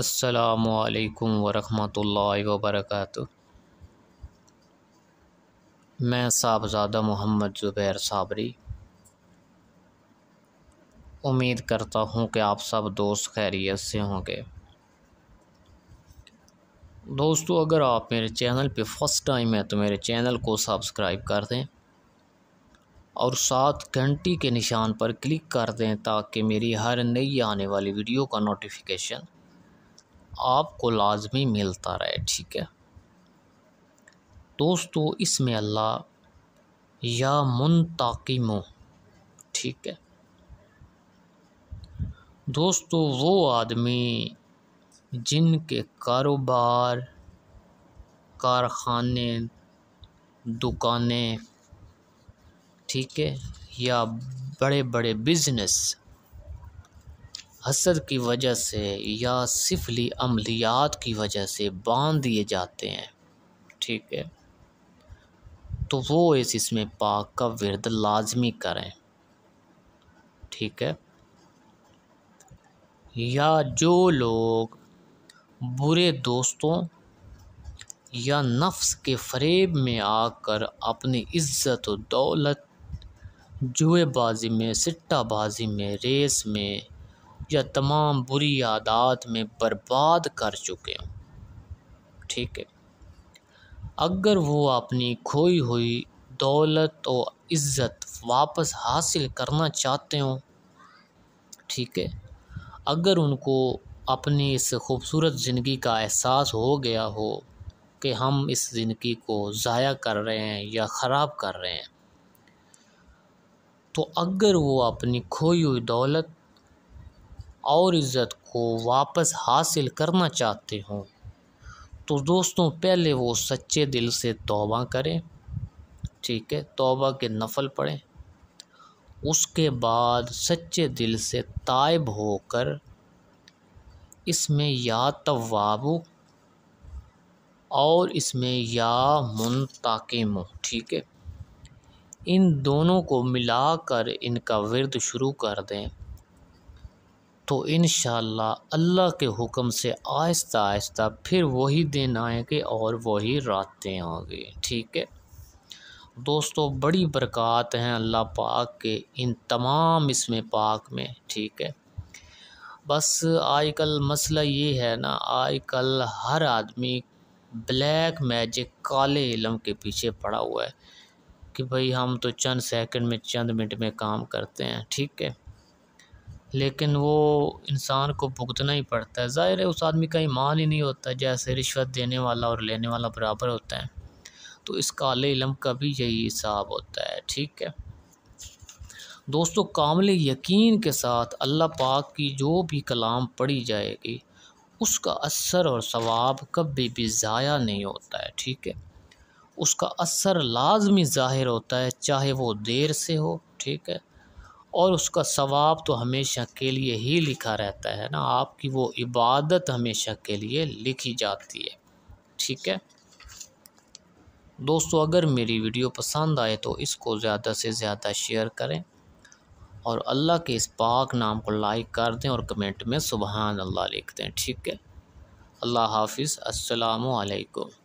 असलकम वरहमल वबरक मैं साहबजादा मोहम्मद ज़ुबैर साबरी उम्मीद करता हूँ कि आप सब दोस्त खैरियत से होंगे दोस्तों अगर आप मेरे चैनल पे फर्स्ट टाइम है तो मेरे चैनल को सब्सक्राइब कर दें और सात घंटी के निशान पर क्लिक कर दें ताकि मेरी हर नई आने वाली वीडियो का नोटिफिकेशन आपको लाजमी मिलता रहे ठीक है दोस्तों इसमें अल्लाह या मुनताकिम ठीक है दोस्तों वो आदमी जिनके कारोबार कारखाने दुकानें ठीक है या बड़े बड़े बिजनेस हसर की वजह से या सिफली अमलियात की वजह से बांध दिए जाते हैं ठीक है तो वो इस इसमें पाक का विरद लाजमी करें ठीक है या जो लोग बुरे दोस्तों या नफ्स के फरेब में आकर अपनी इज़्ज़त और दौलत जुएबाजी में सिट्टाबाजी में रेस में या तमाम बुरी आदात में बर्बाद कर चुके हों ठीक है अगर वो अपनी खोई हुई दौलत और इज़्ज़त वापस हासिल करना चाहते हों ठीक है अगर उनको अपनी इस खूबसूरत ज़िंदगी का एहसास हो गया हो कि हम इस ज़िंदगी को ज़ाया कर रहे हैं या ख़राब कर रहे हैं तो अगर वो अपनी खोई हुई दौलत और इज़्ज़त को वापस हासिल करना चाहते हो तो दोस्तों पहले वो सच्चे दिल से तौबा करें ठीक है तौबा के नफल पढ़ें उसके बाद सच्चे दिल से तायब होकर इसमें या तवाबु और इसमें या मुनताकिम ठीक है इन दोनों को मिलाकर इनका विरद शुरू कर दें तो इन अल्लाह के हुक्म से आहिस्ता आहिस्ता फिर वही दिन आएंगे और वही रातें होंगी ठीक है दोस्तों बड़ी बरक़ात हैं अल्लाह पाक के इन तमाम इसमें पाक में ठीक है बस आजकल मसला ये है ना आजकल हर आदमी ब्लैक मैजिक काले इलम के पीछे पड़ा हुआ है कि भाई हम तो चंद सेकंड में चंद मिनट में काम करते हैं ठीक है लेकिन वो इंसान को भुगतना ही पड़ता है ज़ाहिर है उस आदमी का ईमान ही नहीं होता जैसे रिश्वत देने वाला और लेने वाला बराबर होता है तो इस काले इलम का भी यही हिसाब होता है ठीक है दोस्तों कामिल यकीन के साथ अल्लाह पाक की जो भी कलाम पढ़ी जाएगी उसका असर और सवाब कभी भी ज़ाया नहीं होता है ठीक है उसका असर लाजमी ज़ाहिर होता है चाहे वो देर से हो ठीक है और उसका सवाब तो हमेशा के लिए ही लिखा रहता है ना आपकी वो इबादत हमेशा के लिए लिखी जाती है ठीक है दोस्तों अगर मेरी वीडियो पसंद आए तो इसको ज़्यादा से ज़्यादा शेयर करें और अल्लाह के इस पाक नाम को लाइक कर दें और कमेंट में सुबहान अल्लाह लिख दें ठीक है अल्लाह हाफिज़ अस्सलाम